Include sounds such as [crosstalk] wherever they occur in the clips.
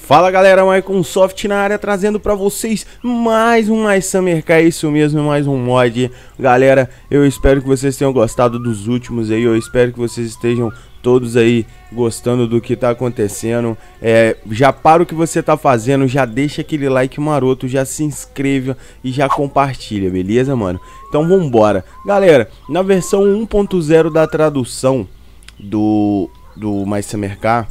Fala galera, Microsoft na área trazendo para vocês mais um mais Summer Car, é isso mesmo, mais um mod. Galera, eu espero que vocês tenham gostado dos últimos aí, eu espero que vocês estejam todos aí gostando do que tá acontecendo. É, já para o que você tá fazendo, já deixa aquele like maroto, já se inscreva e já compartilha, beleza, mano? Então vambora. Galera, na versão 1.0 da tradução do, do mais Summer Car,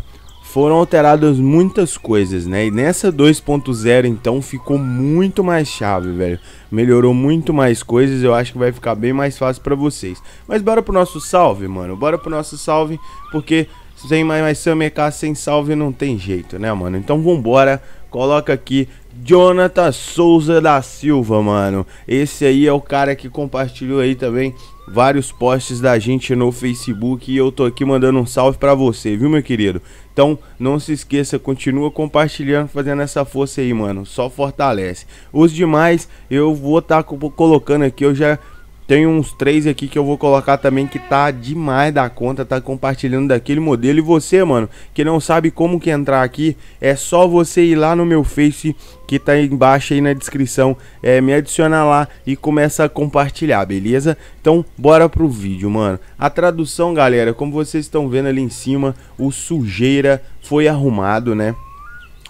foram alteradas muitas coisas, né? E nessa 2.0 então ficou muito mais chave, velho. Melhorou muito mais coisas, eu acho que vai ficar bem mais fácil para vocês. Mas bora pro nosso salve, mano. Bora pro nosso salve, porque sem mais, mais Summer sem salve não tem jeito, né, mano? Então vambora, coloca aqui Jonathan Souza da Silva, mano. Esse aí é o cara que compartilhou aí também vários posts da gente no Facebook e eu tô aqui mandando um salve para você, viu, meu querido? Então, não se esqueça, continua compartilhando, fazendo essa força aí, mano. Só fortalece. Os demais eu vou estar tá colocando aqui, eu já tem uns três aqui que eu vou colocar também que tá demais da conta, tá compartilhando daquele modelo. E você, mano, que não sabe como que entrar aqui, é só você ir lá no meu Face, que tá aí embaixo aí na descrição, é, me adiciona lá e começa a compartilhar, beleza? Então, bora pro vídeo, mano. A tradução, galera, como vocês estão vendo ali em cima, o sujeira foi arrumado, né?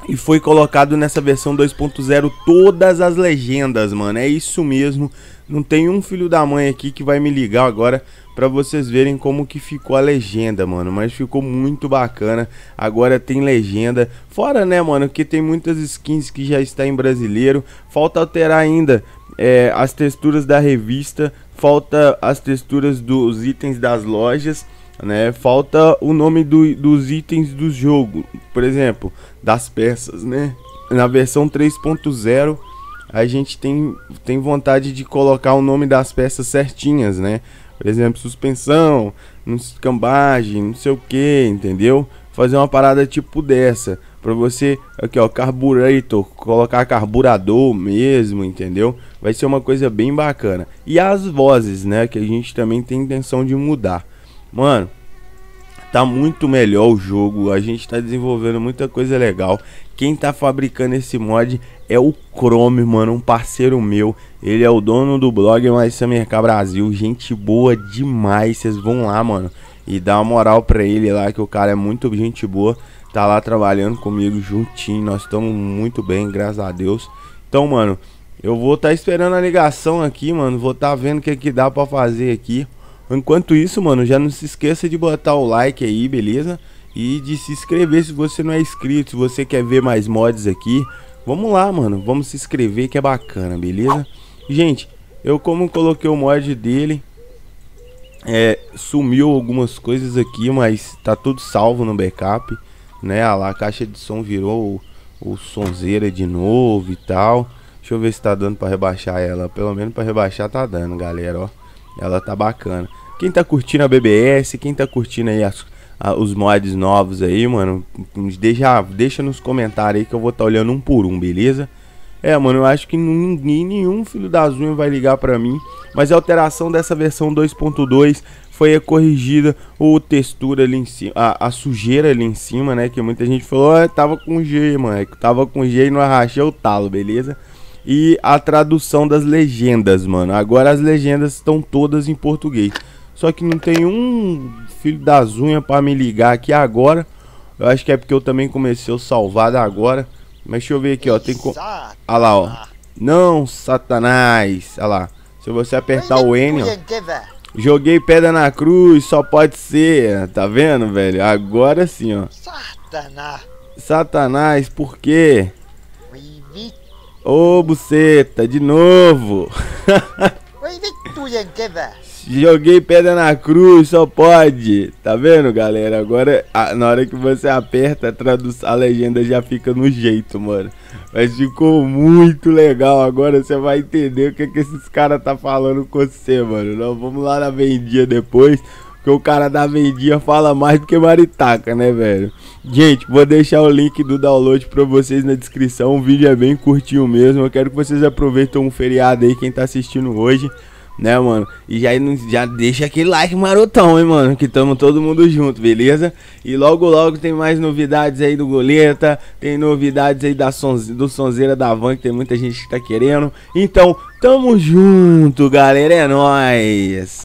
E foi colocado nessa versão 2.0 todas as legendas, mano. É isso mesmo. Não tem um filho da mãe aqui que vai me ligar agora para vocês verem como que ficou a legenda, mano. Mas ficou muito bacana. Agora tem legenda. Fora, né, mano, que tem muitas skins que já está em brasileiro. Falta alterar ainda é, as texturas da revista. Falta as texturas dos itens das lojas né? Falta o nome do, dos itens do jogo, por exemplo, das peças, né? Na versão 3.0 a gente tem, tem vontade de colocar o nome das peças certinhas, né? Por exemplo, suspensão, cambagem, não sei o que, entendeu? Fazer uma parada tipo dessa. Pra você, aqui ó, carburator, colocar carburador mesmo, entendeu? Vai ser uma coisa bem bacana. E as vozes, né? Que a gente também tem intenção de mudar. Mano, tá muito melhor o jogo. A gente tá desenvolvendo muita coisa legal. Quem tá fabricando esse mod é o Chrome, mano, um parceiro meu. Ele é o dono do blog Mais Mercado Brasil. Gente boa demais. Vocês vão lá, mano. E dá uma moral pra ele lá, que o cara é muito gente boa. Tá lá trabalhando comigo juntinho. Nós estamos muito bem, graças a Deus. Então, mano, eu vou estar tá esperando a ligação aqui, mano. Vou estar tá vendo o que, que dá pra fazer aqui. Enquanto isso, mano, já não se esqueça de botar o like aí, beleza? E de se inscrever se você não é inscrito, se você quer ver mais mods aqui. Vamos lá, mano, vamos se inscrever que é bacana, beleza? Gente, eu como coloquei o mod dele, é, sumiu algumas coisas aqui, mas tá tudo salvo no backup, né? Ah lá, a caixa de som virou o, o sonzeira de novo e tal. Deixa eu ver se tá dando pra rebaixar ela. Pelo menos pra rebaixar tá dando, galera, ó. Ela tá bacana. Quem tá curtindo a BBS, quem tá curtindo aí as, a, os mods novos aí, mano, deixa, deixa nos comentários aí que eu vou estar tá olhando um por um, beleza? É, mano, eu acho que ninguém, nenhum filho da unhas vai ligar pra mim. Mas a alteração dessa versão 2.2 foi corrigida o textura ali em cima, a, a, sujeira ali em cima, né? Que muita gente falou, tava com G, mano. Tava com G e não arrachei o talo, beleza? e a tradução das legendas, mano. Agora as legendas estão todas em português. Só que não tem um filho das unhas para me ligar aqui agora. Eu acho que é porque eu também comecei o salvado agora. Mas deixa eu ver aqui, ó. Tem co... Ah lá, ó. Não, Satanás. Ah lá. Se você apertar o N, ó. Joguei pedra na cruz, só pode ser. Tá vendo, velho? Agora sim, ó. Satanás. Satanás, por quê? Ô, oh, buceta, de novo. [laughs] Joguei pedra na cruz, só pode. Tá vendo, galera? Agora, a, na hora que você aperta, a, traduz, a legenda já fica no jeito, mano. Mas ficou muito legal. Agora você vai entender o que, que esses caras tá falando com você, mano. Não, vamos lá na vendinha depois. Porque o cara da vendinha fala mais do que maritaca, né, velho? Gente, vou deixar o link do download para vocês na descrição. O vídeo é bem curtinho mesmo. Eu quero que vocês aproveitem um feriado aí, quem tá assistindo hoje, né, mano? E já, já deixa aquele like marotão, hein, mano? Que tamo todo mundo junto, beleza? E logo, logo tem mais novidades aí do Goleta. Tem novidades aí da Sonze, do Sonzeira da Van, que tem muita gente que tá querendo. Então, tamo junto, galera. É nóis!